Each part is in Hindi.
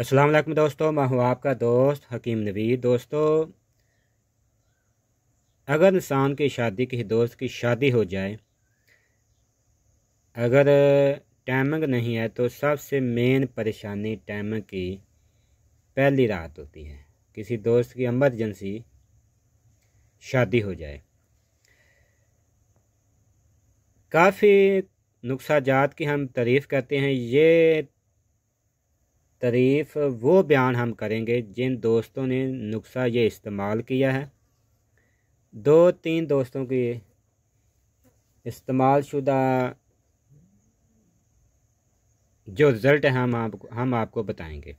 अस्सलाम वालेकुम दोस्तों मैं हूँ आपका दोस्त हकीम नबी दोस्तों अगर इंसान की शादी किसी दोस्त की शादी हो जाए अगर टाइमिंग नहीं है तो सबसे मेन परेशानी टाइमिंग की पहली रात होती है किसी दोस्त की एमरजेंसी शादी हो जाए काफ़ी नुकसाजात की हम तारीफ़ करते हैं ये तरीफ़ वो बयान हम करेंगे जिन दोस्तों ने नुस्खा ये इस्तेमाल किया है दो तीन दोस्तों की इस्तेमाल शुदा जो रिज़ल्ट है हम आपको हम आपको बताएंगे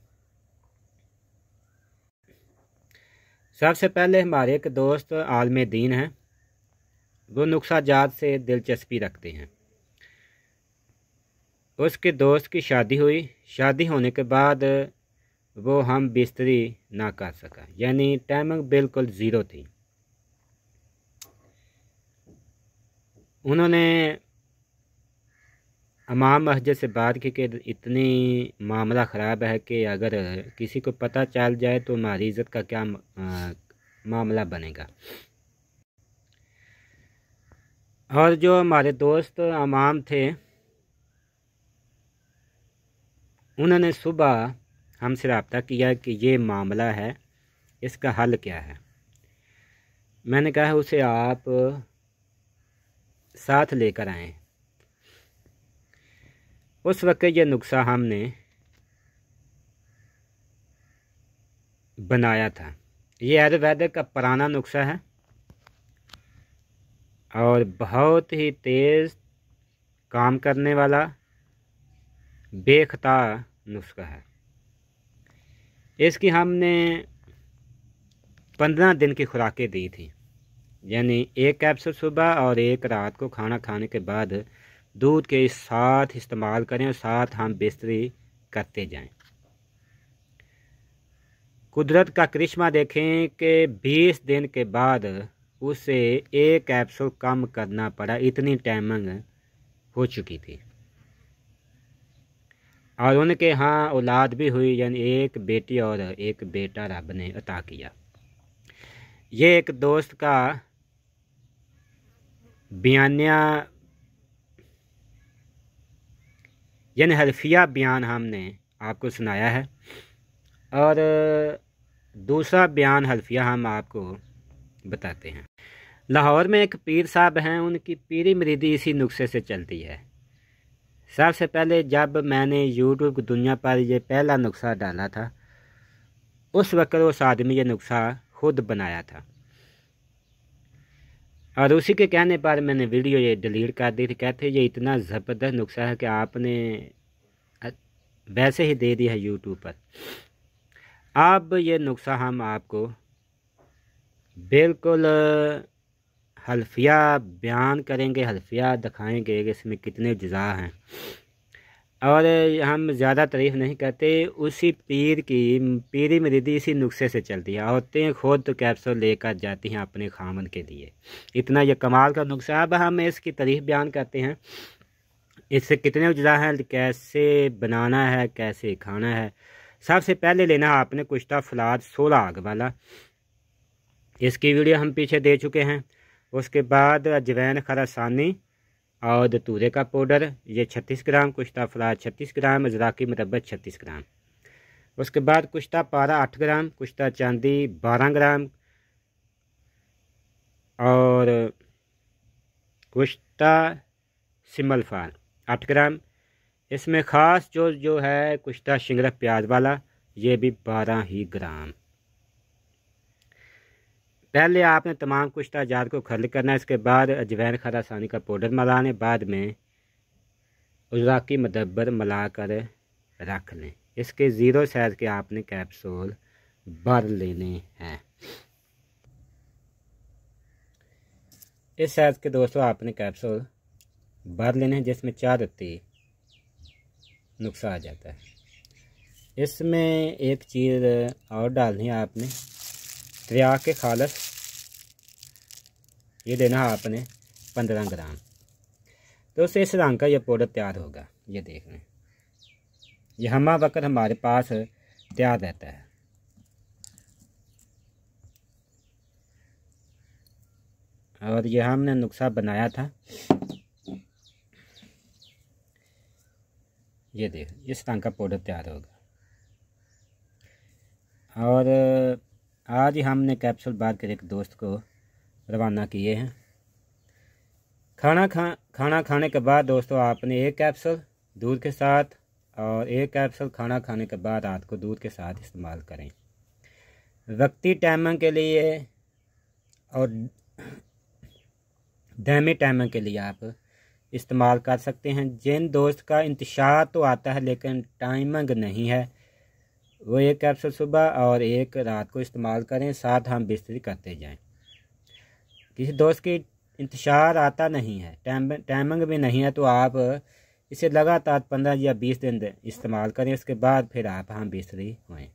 सबसे पहले हमारे एक दोस्त आलम दीन हैं वो नुस्खा जात से दिलचस्पी रखते हैं उसके दोस्त की शादी हुई शादी होने के बाद वो हम बिस्तरी ना कर सका यानी टाइमिंग बिल्कुल ज़ीरो थी उन्होंने अमाम मस्जिद से बात की कि इतनी मामला ख़राब है कि अगर किसी को पता चल जाए तो हमारी इज़्ज़त का क्या मामला बनेगा और जो हमारे दोस्त अमाम थे उन्होंने सुबह हमसे रबता किया कि ये मामला है इसका हल क्या है मैंने कहा उसे आप साथ लेकर आए उस वक्त यह नुस्खा हमने बनाया था ये आयुर्वेदिक का पुराना नुस्खा है और बहुत ही तेज़ काम करने वाला बेखता नुस्खा है इसकी हमने पंद्रह दिन की खुराकें दी थी यानी एक कैप्सूल सुबह और एक रात को खाना खाने के बाद दूध के साथ इस्तेमाल करें और साथ हम बिस्तरी करते जाएं। कुदरत का करिश्मा देखें कि 20 दिन के बाद उसे एक कैप्सूल कम करना पड़ा इतनी टाइमिंग हो चुकी थी और उनके यहाँ औलाद भी हुई यानी एक बेटी और एक बेटा रब ने अता किया ये एक दोस्त का बयानिया यानी हरफिया बयान हमने आपको सुनाया है और दूसरा बयान हल्फिया हम आपको बताते हैं लाहौर में एक पीर साहब हैं उनकी पीरी मरीदी इसी नुस्खे से चलती है सबसे पहले जब मैंने यूट्यूब की दुनिया पर यह पहला नुस्खा डाला था उस वक्त उस आदमी ये नुस्खा खुद बनाया था और उसी के कहने पर मैंने वीडियो ये डिलीट कर दी थी कहते ये इतना ज़बरदस्त नुस्खा है कि आपने वैसे ही दे दिया है यूट्यूब पर अब ये नुस्खा हम आपको बिल्कुल हल्फिया बयान करेंगे हल्फिया दिखाएंगे कि इसमें कितने जजा हैं और हम ज़्यादा तारीफ़ नहीं करते उसी पीर की पीरी मरीदी इसी नुस्खे से चलती है औरतें खुद तो कैप्सूल लेकर जाती हैं अपने खामन के लिए इतना यह कमाल का नुस्खा अब हम इसकी तारीफ़ बयान करते हैं इससे कितने उजला हैं कैसे बनाना है कैसे खाना है सबसे पहले लेना है आपने कुश्ता फलाद सोलह आग वाला इसकी वीडियो हम पीछे दे चुके हैं उसके बाद अजवैन खरासानी और धतूरे का पाउडर ये छत्तीस ग्राम कुश्ता फराज छत्तीस ग्राम अजराकी मरबत छत्तीस ग्राम उसके बाद कुश्ता पारा आठ ग्राम कुश्ता चांदी बारह ग्राम और कुश्ता सिमलफार आठ ग्राम इसमें ख़ास जो जो है कुश्ता शिंगरा प्याज वाला ये भी बारह ही ग्राम पहले आपने तमाम कुश्ता जात को खल करना है इसके बाद अजवैन खरासानी का पाउडर मलाने बाद में उजराकी मदब्बर कर रख लें इसके ज़ीरो साइज़ के आपने कैप्सूल भर लेने हैं इस साइज़ के दोस्तों आपने कैप्सूल भर लेने हैं जिसमें चार रत्ती नुस्खा आ जाता है इसमें एक चीज़ और डालनी है आपने त्रिया के खालस ये देना है आपने पंद्रह ग्राम तो उससे इस रंग का ये पाउडर तैयार होगा ये देख लें यह हमा वक़्त हमारे पास तैयार रहता है और यह हमने नुस्खा बनाया था ये देख इस रंग का पाउडर तैयार होगा और आज हमने कैप्सूल बात कर एक दोस्त को रवाना किए हैं खाना खा खाना खाने के बाद दोस्तों आपने एक कैप्सूल दूध के साथ और एक कैप्सूल खाना खाने के बाद रात को दूध के साथ इस्तेमाल करें वक्ती टाइमिंग के लिए और दैमी टाइमिंग के लिए आप इस्तेमाल कर सकते हैं जिन दोस्त का इंतशार तो आता है लेकिन टाइमिंग नहीं है वो एक कैप्सूल सुबह और एक रात को इस्तेमाल करें साथ हम बिस्तरी करते जाएं किसी दोस्त की इंतज़ार आता नहीं है टाइम टाइमिंग भी नहीं है तो आप इसे लगातार पंद्रह या बीस दिन इस्तेमाल करें उसके बाद फिर आप हम बिस्तरी हुए